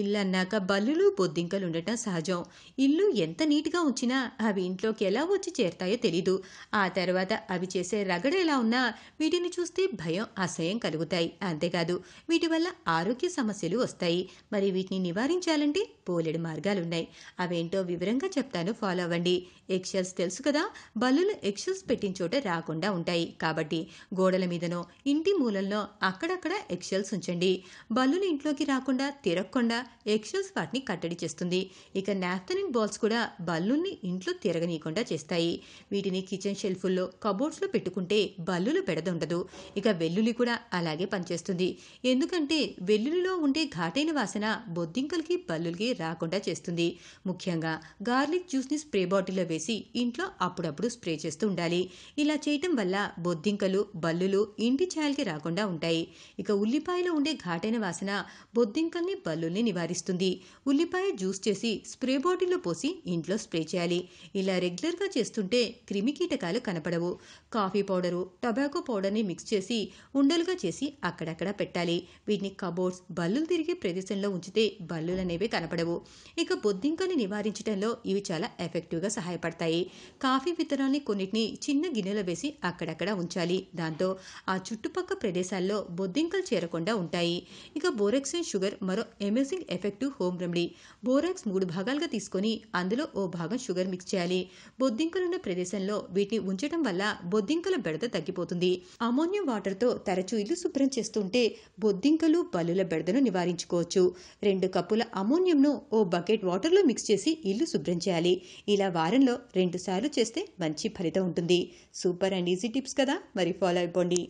ఇల్లన్నాక బల్లులు బొద్దింకలుండటం సహజం ఇల్లు ఎంత నీట్గా ఉంచినా అవి ఇంట్లోకి ఎలా వచ్చి చేరతాయో తెలీదు ఆ తర్వాత అవి చేసే రగడ ఎలా ఉన్నా వీటిని చూస్తే భయం అసహ్యం కలుగుతాయి అంతేకాదు వీటి వల్ల ఆరోగ్య సమస్యలు వస్తాయి మరి వీటిని నివారించాలంటే పోలేడు మార్గాలున్నాయి అవేంటో వివరంగా చెప్తాను ఫాలో అవ్వండి ఎక్షల్స్ తెలుసు కదా బల్లులు ఎక్షల్స్ పెట్టిన చోట రాకుండా ఉంటాయి కాబట్టి గోడల మీదనో ఇంటి మూలల్లో అక్కడక్కడ ఎక్షల్స్ ఉంచండి బల్లులు ఇంట్లోకి రాకుండా తిరగకుండా ఎక్సెల్స్ వాటిని కట్టడి చేస్తుంది ఇక నాఫ్తనిన్ బాల్స్ కూడా బల్లుల్ని ఇంట్లో తిరగనీయకుండా చేస్తాయి వీటిని కిచెన్ షెల్ఫుల్లో కబోర్డ్స్లో పెట్టుకుంటే బల్లులు పెడదుండదు ఇక వెల్లుల్లి కూడా అలాగే పనిచేస్తుంది ఎందుకంటే వెల్లుల్లిలో ఉండే ఘాటైన వాసన బొద్దింకలకి బల్లులకి రాకుండా చేస్తుంది ముఖ్యంగా గార్లిక్ జ్యూస్ని స్ప్రే బాటిల్లో వేసి ఇంట్లో అప్పుడప్పుడు స్ప్రే చేస్తూ ఉండాలి ఇలా చేయటం వల్ల బొద్దింకలు బల్లులు ఇంటి ఛాయలకి రాకుండా ఉంటాయి ఇక ఉల్లిపాయలో ఉండే ఘాటైన వాసన బొద్దింకల్ని బల్లుల్ని నివారిస్తుంది ఉల్లిపాయ జ్యూస్ చేసి స్ప్రే బాటిల్లో పోసి ఇంట్లో స్ప్రే చేయాలి ఇలా రెగ్యులర్గా చేస్తుంటే క్రిమి కీటకాలు కనపడవు కాఫీ పౌడరు టొబాకో పౌడర్ని మిక్స్ చేసి ఉండలుగా చేసి అక్కడక్కడ పెట్టాలి వీటిని కబోర్డ్స్ బల్లులు తిరిగే ప్రదేశంలో ఉంచితే బల్లులు అనేవి కనపడవు ఇక బొద్దింకని నివారించడంలో ఇవి చాలా ఎఫెక్టివ్గా సహాయపడతాయి కాఫీ విత్తనాల్ని కొన్నిటిని చిన్న గిన్నెలో వేసి అక్కడక్కడ ఉంచాలి దాంతో ఆ చుట్టుపక్క ప్రదేశాల్లో బొద్దింకలు చేరకుండా ఉంటాయి ఇక బోరెక్సిన్ షుగర్ మరో MLC using effective home remedy borax మూడు భాగాలుగా తీసుకొని అందులో ఓ భాగం షుగర్ మిక్స్ చేయాలి బొద్దింకలున్న ప్రదేశంలో వీటిని ఉంచడం వల్ల బొద్దింకల బెడద తగ్గిపోతుంది అమోనియం వాటర్తో తరచూ ఇల్లు శుభ్రం చేస్తుంటే బొద్దింకలు బల్లుల బెడదను నివారించుకోవచ్చు రెండు కప్పుల అమోనియంను ఓ బకెట్ వాటర్లో మిక్స్ చేసి ఇల్లు శుభ్రం చేయాలి ఇలా వారంలో రెండు సార్లు చేస్తే మంచి ఫలితం ఉంటుంది సూపర్ అండ్ ఈజీ టిప్స్ కదా మరి ఫాలో అయిపోండి